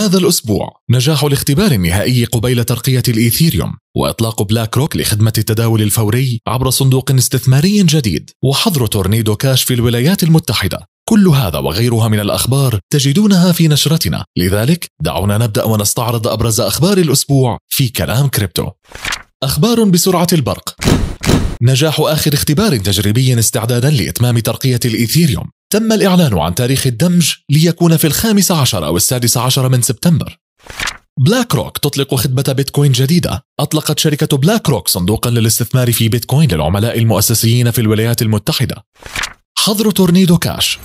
هذا الأسبوع نجاح الاختبار النهائي قبيل ترقية الإيثيريوم وإطلاق بلاك روك لخدمة التداول الفوري عبر صندوق استثماري جديد وحظر تورنيدو كاش في الولايات المتحدة كل هذا وغيرها من الأخبار تجدونها في نشرتنا لذلك دعونا نبدأ ونستعرض أبرز أخبار الأسبوع في كلام كريبتو أخبار بسرعة البرق نجاح آخر اختبار تجريبي استعدادا لإتمام ترقية الإيثيريوم تم الإعلان عن تاريخ الدمج ليكون في الخامس عشر أو السادس عشر من سبتمبر بلاك روك تطلق خدمة بيتكوين جديدة أطلقت شركة بلاك روك صندوقا للاستثمار في بيتكوين للعملاء المؤسسيين في الولايات المتحدة حظر تورنيدو كاش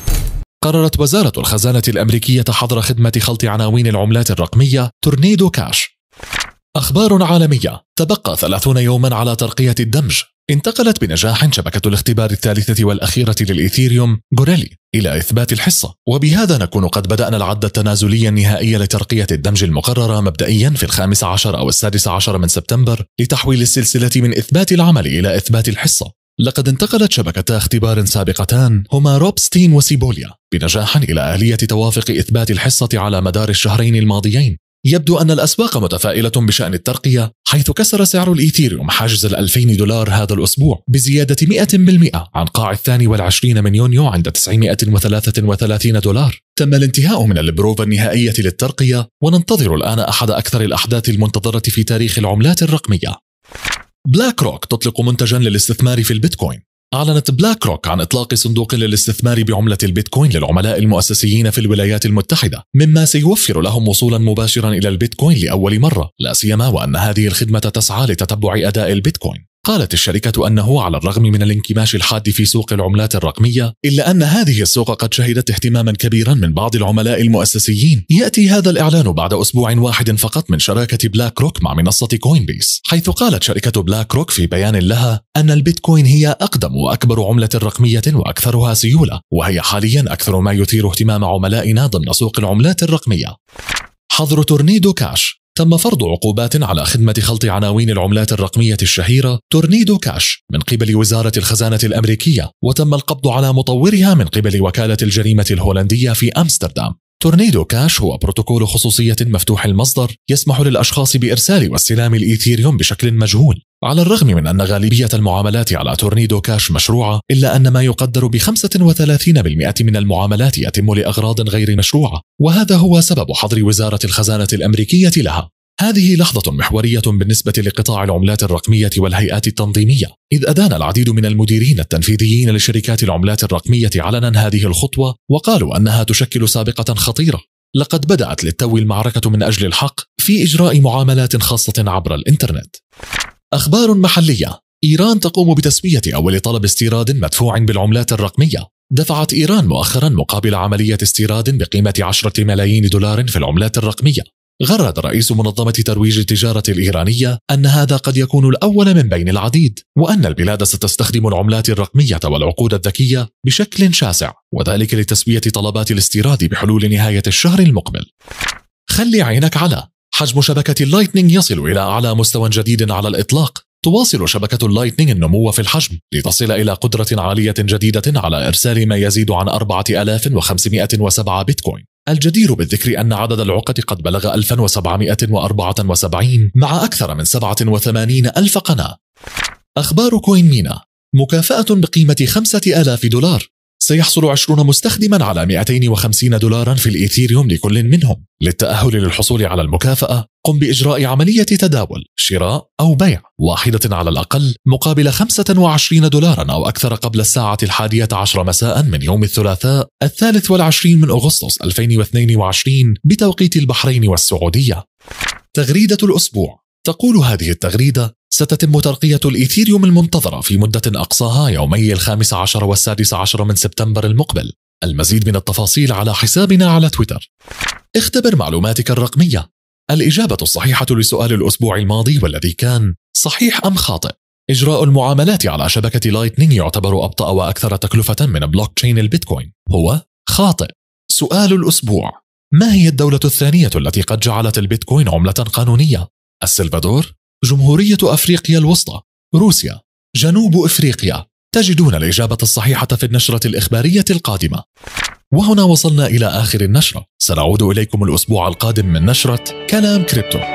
قررت وزارة الخزانة الأمريكية حظر خدمة خلط عناوين العملات الرقمية تورنيدو كاش أخبار عالمية تبقى 30 يوما على ترقية الدمج انتقلت بنجاح شبكة الاختبار الثالثة والأخيرة للإيثيريوم غوريلي إلى إثبات الحصة وبهذا نكون قد بدأنا العد التنازلي النهائي لترقية الدمج المقررة مبدئيا في الخامس عشر أو السادس عشر من سبتمبر لتحويل السلسلة من إثبات العمل إلى إثبات الحصة لقد انتقلت شبكتا اختبار سابقتان هما روبستين وسيبوليا بنجاح إلى آلية توافق إثبات الحصة على مدار الشهرين الماضيين يبدو أن الأسواق متفائلة بشأن الترقية حيث كسر سعر الإيثيريوم حاجز ال 2000 دولار هذا الأسبوع بزيادة 100% عن قاع الثاني والعشرين من يونيو عند 933 دولار تم الانتهاء من البروفا النهائية للترقية وننتظر الآن أحد أكثر الأحداث المنتظرة في تاريخ العملات الرقمية بلاك روك تطلق منتجا للاستثمار في البيتكوين أعلنت بلاك روك عن إطلاق صندوق للاستثمار بعملة البيتكوين للعملاء المؤسسيين في الولايات المتحدة، مما سيوفر لهم وصولا مباشرا إلى البيتكوين لأول مرة، لا سيما وأن هذه الخدمة تسعى لتتبع أداء البيتكوين. قالت الشركة أنه على الرغم من الانكماش الحاد في سوق العملات الرقمية إلا أن هذه السوق قد شهدت اهتماما كبيرا من بعض العملاء المؤسسيين يأتي هذا الإعلان بعد أسبوع واحد فقط من شراكة بلاك روك مع منصة كوين بيس حيث قالت شركة بلاك روك في بيان لها أن البيتكوين هي أقدم وأكبر عملة رقمية وأكثرها سيولة وهي حاليا أكثر ما يثير اهتمام عملائنا ضمن سوق العملات الرقمية حظر تورنيدو كاش تم فرض عقوبات على خدمة خلط عناوين العملات الرقمية الشهيرة تورنيدو كاش من قبل وزارة الخزانة الأمريكية وتم القبض على مطورها من قبل وكالة الجريمة الهولندية في أمستردام تورنيدو كاش هو بروتوكول خصوصية مفتوح المصدر يسمح للأشخاص بإرسال واستلام الإيثيريوم بشكل مجهول على الرغم من أن غالبية المعاملات على تورنيدو كاش مشروعة إلا أن ما يقدر ب 35% من المعاملات يتم لأغراض غير مشروعة وهذا هو سبب حظر وزارة الخزانة الأمريكية لها هذه لحظة محورية بالنسبة لقطاع العملات الرقمية والهيئات التنظيمية، إذ أدان العديد من المديرين التنفيذيين لشركات العملات الرقمية علنا هذه الخطوة وقالوا أنها تشكل سابقة خطيرة. لقد بدأت للتو المعركة من أجل الحق في إجراء معاملات خاصة عبر الإنترنت. أخبار محلية إيران تقوم بتسوية أول طلب استيراد مدفوع بالعملات الرقمية دفعت إيران مؤخرا مقابل عملية استيراد بقيمة 10 ملايين دولار في العملات الرقمية غرد رئيس منظمة ترويج التجارة الإيرانية أن هذا قد يكون الأول من بين العديد وأن البلاد ستستخدم العملات الرقمية والعقود الذكية بشكل شاسع وذلك لتسوية طلبات الاستيراد بحلول نهاية الشهر المقبل خلي عينك على حجم شبكة اللايتنينج يصل إلى أعلى مستوى جديد على الإطلاق تواصل شبكة اللايتنينج النمو في الحجم لتصل إلى قدرة عالية جديدة على إرسال ما يزيد عن 4507 بيتكوين الجدير بالذكر أن عدد العقد قد بلغ 1774 مع أكثر من 87 ألف قناة أخبار كوين مينا مكافأة بقيمة 5000 دولار سيحصل 20 مستخدما على 250 دولارا في الإيثيريوم لكل منهم للتأهل للحصول على المكافأة قم بإجراء عملية تداول شراء أو بيع واحدة على الأقل مقابل 25 دولارا أو أكثر قبل الساعة الحادية عشر مساء من يوم الثلاثاء الثالث والعشرين من أغسطس 2022 بتوقيت البحرين والسعودية تغريدة الأسبوع تقول هذه التغريدة ستتم ترقية الإيثيريوم المنتظرة في مدة أقصاها يومي الخامس عشر والسادس عشر من سبتمبر المقبل المزيد من التفاصيل على حسابنا على تويتر اختبر معلوماتك الرقمية الإجابة الصحيحة لسؤال الأسبوع الماضي والذي كان صحيح أم خاطئ إجراء المعاملات على شبكة لايتنينج يعتبر أبطأ وأكثر تكلفة من بلوك تشين البيتكوين هو خاطئ سؤال الأسبوع ما هي الدولة الثانية التي قد جعلت البيتكوين عملة قانونية؟ السلفادور جمهورية أفريقيا الوسطى روسيا جنوب أفريقيا تجدون الإجابة الصحيحة في النشرة الإخبارية القادمة وهنا وصلنا إلى آخر النشرة سنعود إليكم الأسبوع القادم من نشرة كلام كريبتو